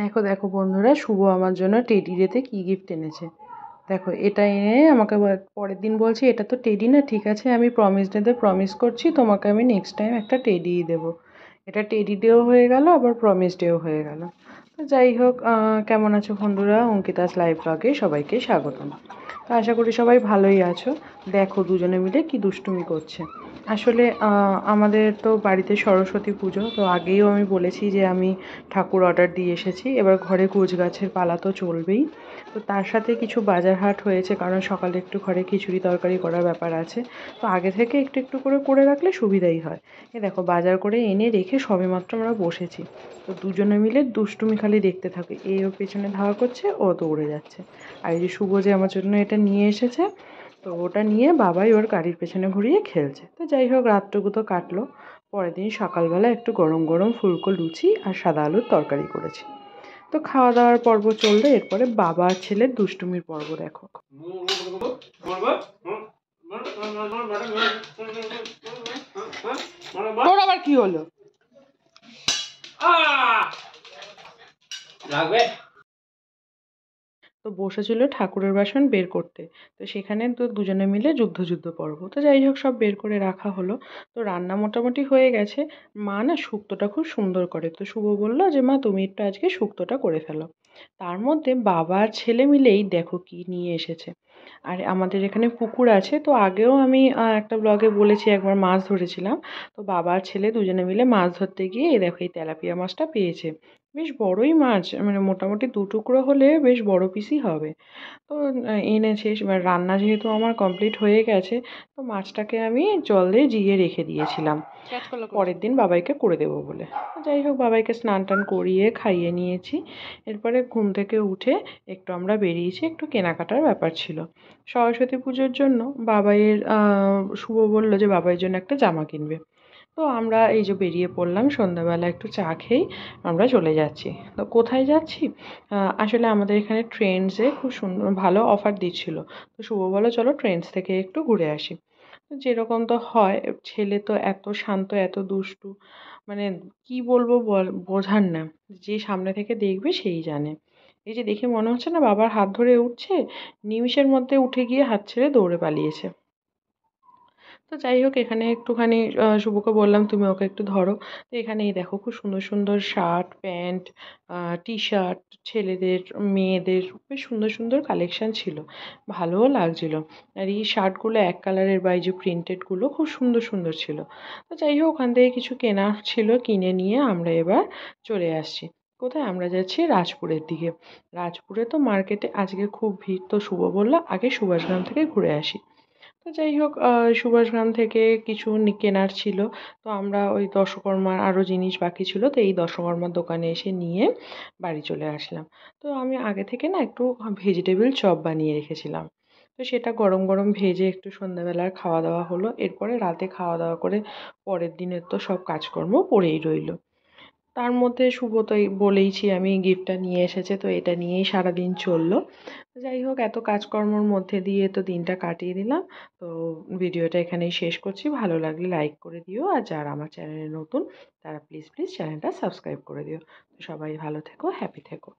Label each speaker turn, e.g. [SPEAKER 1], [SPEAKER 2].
[SPEAKER 1] দেখো দেখো বন্ধুরা শুভ আমার জন্য টেডি ডেতে কী গিফট এনেছে দেখো এটা এনে আমাকে পরের দিন বলছে এটা তো টেডি না ঠিক আছে আমি প্রমিস ডেতে প্রমিস করছি তোমাকে আমি নেক্সট টাইম একটা টেডি দেব এটা টেডি ডেও হয়ে গেল আবার প্রমিস ডেও হয়ে গেল তো যাই হোক কেমন আছো বন্ধুরা অঙ্কিতাস লাইভ ব্লগে সবাইকে স্বাগতম তো আশা করি সবাই ভালোই আছো দেখো দুজনে মিলে কি দুষ্টুমি করছে আসলে আমাদের তো বাড়িতে সরস্বতী পুজো তো আগেও আমি বলেছি যে আমি ঠাকুর অর্ডার দিয়ে এসেছি এবার ঘরে কুচ গাছের পালা তো চলবেই তো তার সাথে কিছু বাজার হাট হয়েছে কারণ সকালে একটু ঘরে খিচুড়ি তরকারি করার ব্যাপার আছে তো আগে থেকে একটু একটু করে করে রাখলে সুবিধাই হয় এ দেখো বাজার করে এনে রেখে সবেমাত্র আমরা বসেছি তো দুজনে মিলে দুষ্টুমি খালি দেখতে থাকি এ ওর পেছনে ধাওয়া করছে ও দৌড়ে যাচ্ছে আর এই যে শুভ যে আমার জন্য এটা নিয়ে এসেছে তো ওটা নিয়ে বাবাই ওর গাড়ির পেছনে ঘুরিয়ে খেলছে তো যাই হোক রাতটুকু তো কাটলো পরের দিন সকালবেলা একটু গরম গরম ফুলকো লুচি আর সাদা আলুর তরকারি করেছি তো খাওয়া দাওয়ার পর্ব চললো এরপরে বাবা আর ছেলের দুষ্টুমির পর্ব দেখো তোর আবার কি হলো লাগবে তো বসেছিল ঠাকুরের বাসন বের করতে তো সেখানে তো দুজনে মিলে যুদ্ধ যুদ্ধ পর্ব তো যাই হোক সব বের করে রাখা হলো তো রান্না মোটামুটি হয়ে গেছে মা না শুক্তটা খুব সুন্দর করে তো শুভ বললো যে মা তুমি একটু আজকে শুক্তটা করে ফেলো তার মধ্যে বাবা আর ছেলে মিলেই দেখো কি নিয়ে এসেছে আর আমাদের এখানে পুকুর আছে তো আগেও আমি একটা ব্লগে বলেছি একবার মাছ ধরেছিলাম তো বাবা আর ছেলে দুজনে মিলে মাছ ধরতে গিয়ে দেখো এই তেলাপিয়া মাছটা পেয়েছে বেশ বড়োই মাছ মানে মোটামুটি দু টুকরো হলে বেশ বড় পিসই হবে তো এনেছে এবার রান্না যেহেতু আমার কমপ্লিট হয়ে গেছে তো মাছটাকে আমি জল দিয়ে জিয়ে রেখে দিয়েছিলাম পরের দিন বাবাইকে করে দেব বলে যাই হোক বাবাইকে স্নান টান করিয়ে খাইয়ে নিয়েছি এরপরে ঘুম থেকে উঠে একটু আমরা বেরিয়েছি একটু কেনাকাটার ব্যাপার ছিল সরস্বতী পুজোর জন্য বাবাইয়ের শুভ বললো যে বাবাইয়ের জন্য একটা জামা কিনবে তো আমরা এই যে বেরিয়ে পড়লাম সন্ধ্যাবেলা একটু চা খেয়েই আমরা চলে যাচ্ছি তো কোথায় যাচ্ছি আসলে আমাদের এখানে ট্রেন্ডসে খুব সুন্দর ভালো অফার দিচ্ছিল তো শুভ বলো চলো ট্রেন্ডস থেকে একটু ঘুরে আসি যেরকম তো হয় ছেলে তো এত শান্ত এত দুষ্টু মানে কি বলবো বোঝার না যে সামনে থেকে দেখবে সেই জানে এই যে দেখে মনে হচ্ছে না বাবার হাত ধরে উঠছে নিমিশের মধ্যে উঠে গিয়ে হাত ছেড়ে দৌড়ে পালিয়েছে তো যাই হোক এখানে একটুখানি শুভকে বললাম তুমি ওকে একটু ধরো তো এখানে এই দেখো খুব সুন্দর সুন্দর শার্ট প্যান্ট টি শার্ট ছেলেদের মেয়েদের খুব সুন্দর সুন্দর কালেকশান ছিল ভালোও লাগছিল আর এই শার্টগুলো এক কালারের বা এই যে প্রিন্টেডগুলো খুব সুন্দর সুন্দর ছিল তো যাই হোক ওখান থেকে কিছু কেনা ছিল কিনে নিয়ে আমরা এবার চলে আসছি কোথায় আমরা যাচ্ছি রাজপুরের দিকে রাজপুরে তো মার্কেটে আজকে খুব ভিড় তো শুভ বললো আগে সুভাষগ্রাম থেকে ঘুরে আসি যাই হোক সুভাষগ্রাম থেকে কিছু কেনার ছিল তো আমরা ওই দশকর্মার আরও জিনিস বাকি ছিল তো এই দশকর্মার দোকানে এসে নিয়ে বাড়ি চলে আসলাম তো আমি আগে থেকে না একটু ভেজিটেবল চপ বানিয়ে রেখেছিলাম তো সেটা গরম গরম ভেজে একটু সন্ধ্যাবেলার খাওয়া দাওয়া হলো এরপরে রাতে খাওয়া দাওয়া করে পরের দিনের তো সব কাজকর্ম পড়েই রইল তার মধ্যে শুভতাই বলেইছি আমি গিফটটা নিয়ে এসেছে তো এটা নিয়েই সারাদিন চললো যাই হোক এত কাজকর্মর মধ্যে দিয়ে তো দিনটা কাটিয়ে দিলাম তো ভিডিওটা এখানেই শেষ করছি ভালো লাগলে লাইক করে দিও আর যারা আমার চ্যানেলে নতুন তারা প্লিজ প্লিজ চ্যানেলটা সাবস্ক্রাইব করে দিও সবাই ভালো থেকো হ্যাপি থেকো